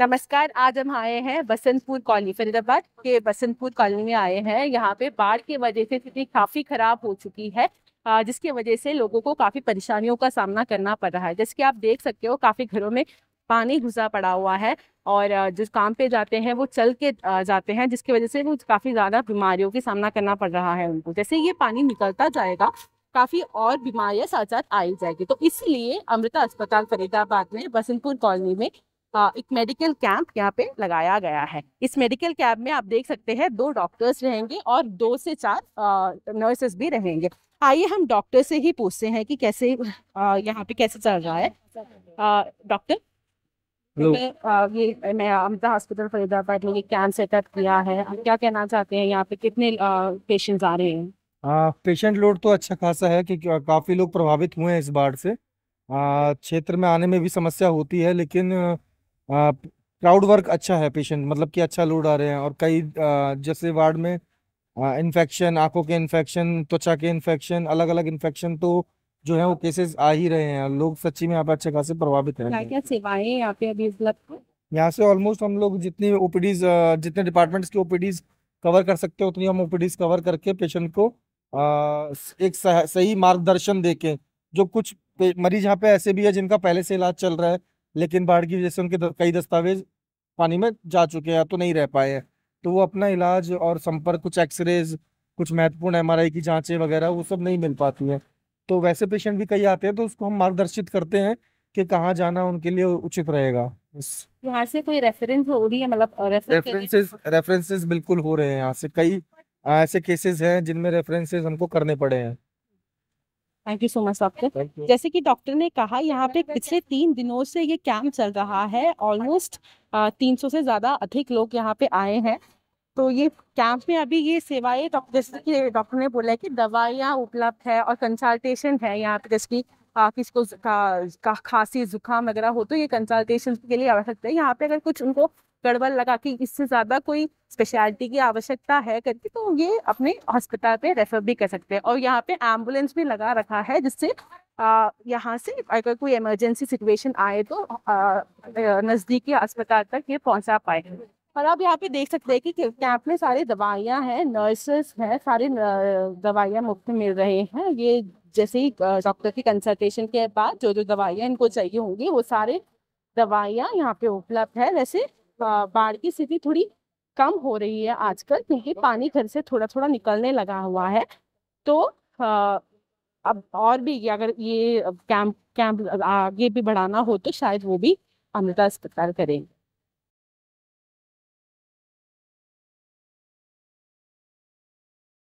नमस्कार आज हम आए हैं बसंतपुर कॉलोनी फरीदाबाद के बसंतपुर कॉलोनी में आए हैं यहाँ पे बाढ़ की वजह से स्थिति काफी खराब हो चुकी है जिसकी वजह से लोगों को काफी परेशानियों का सामना करना पड़ रहा है जैसे कि आप देख सकते हो काफी घरों में पानी घुसा पड़ा हुआ है और जो काम पे जाते हैं वो चल के जाते हैं जिसकी वजह से काफी ज्यादा बीमारियों का सामना करना पड़ रहा है उनको जैसे ये पानी निकलता जाएगा काफी और बीमारियां साथ साथ आई जाएगी तो इसलिए अमृता अस्पताल फरीदाबाद में बसंतपुर कॉलोनी में एक मेडिकल कैंप यहाँ पे लगाया गया है इस मेडिकल कैंप में आप देख सकते हैं दो डॉक्टर्स रहेंगे और दो से चार नर्सेस भी रहेंगे आइए हम डॉक्टर से ही पूछते हैं कि कैसे यहाँ पे कैसे चल रहा है डॉक्टर ये मैं अमृता हॉस्पिटल फरीदाबाद में ये कैंप सेटअप किया है हम क्या कहना चाहते हैं यहाँ पे कितने पेशेंट्स आ रहे हैं आ, पेशेंट लोड तो अच्छा खासा है कि काफ़ी लोग प्रभावित हुए हैं इस बाढ़ से क्षेत्र में आने में भी समस्या होती है लेकिन क्राउड वर्क अच्छा है पेशेंट मतलब कि अच्छा लोड आ रहे हैं और कई जैसे वार्ड में इन्फेक्शन आंखों के इन्फेक्शन त्वचा के इन्फेक्शन अलग अलग इन्फेक्शन तो जो है वो केसेस आ ही रहे हैं लोग सच्ची में यहाँ पे अच्छे खासे प्रभावित हैं क्या क्या सेवाएं यहाँ पे अभी उपलब्ध यहाँ से ऑलमोस्ट हम लोग जितनी ओपीडीज जितने डिपार्टमेंट्स की ओपीडीज कवर कर सकते हैं उतनी हम ओपीडीज कवर करके पेशेंट को एक सही मार्गदर्शन दे के जो कुछ मरीज यहाँ पे ऐसे भी है जिनका पहले से इलाज चल रहा है लेकिन बाढ़ की वजह से उनके कई दस्तावेज पानी में जा चुके हैं तो नहीं रह पाए हैं तो वो अपना इलाज और संपर्क कुछ एक्सरेज कुछ महत्वपूर्ण एम की जाँचें वगैरह वो सब नहीं मिल पाती हैं तो वैसे पेशेंट भी कई आते हैं तो उसको हम मार्गदर्शित करते हैं कि कहाँ जाना उनके लिए उचित रहेगा यहाँ से कोई रेफरेंस हो रही है मतलब रेफरेंसेस रेफरेंसेस बिल्कुल हो रहे हैं यहाँ से कई ऐसे केसेस हैं जिनमें रेफरेंसेस हमको करने पड़े हैं thank you so much doctor जैसे कि डॉक्टर ने कहा यहाँ पे पिछले तीन दिनों से ये कैंप चल रहा है ऑलमोस्ट तीन सौ से ज़्यादा अधिक लोग यहाँ पे आए हैं तो ये कैंप में अभी ये सेवाएं डॉक्टर जैसे कि डॉक्टर ने बोला है कि दवाइयाँ उपलब्ध है और कंसल्टेशन है यहाँ पे जैसे कि किसी को खांसी जुकाम वगैरह हो तो ये कंसल्टेशन के लिए आ सकते हैं यहाँ पे अगर कुछ उनको गड़बड़ लगा कि इससे ज्यादा कोई स्पेशलिटी की आवश्यकता है करके तो ये अपने हॉस्पिटल पे रेफर भी कर सकते हैं और यहाँ पे एम्बुलेंस भी लगा रखा है जिससे यहाँ से अगर कोई इमरजेंसी सिचुएशन आए तो नज़दीकी अस्पताल तक ये पहुँचा पाए और आप यहाँ पे देख सकते हैं कि कैंप में सारी दवाइयाँ हैं नर्सेस हैं सारी दवाइयाँ मुफ्त मिल रहे हैं ये जैसे ही डॉक्टर की कंसल्टेशन के बाद जो जो दवाइयाँ इनको चाहिए होंगी वो सारे दवाइयाँ यहाँ पे उपलब्ध है वैसे बाढ़ की स्थिति थोड़ी कम हो रही है आजकल क्योंकि पानी घर से थोड़ा थोड़ा निकलने लगा हुआ है तो अब और भी अगर ये कैंप कैंप आगे भी बढ़ाना हो तो शायद वो भी अमृता अस्पताल करेंगे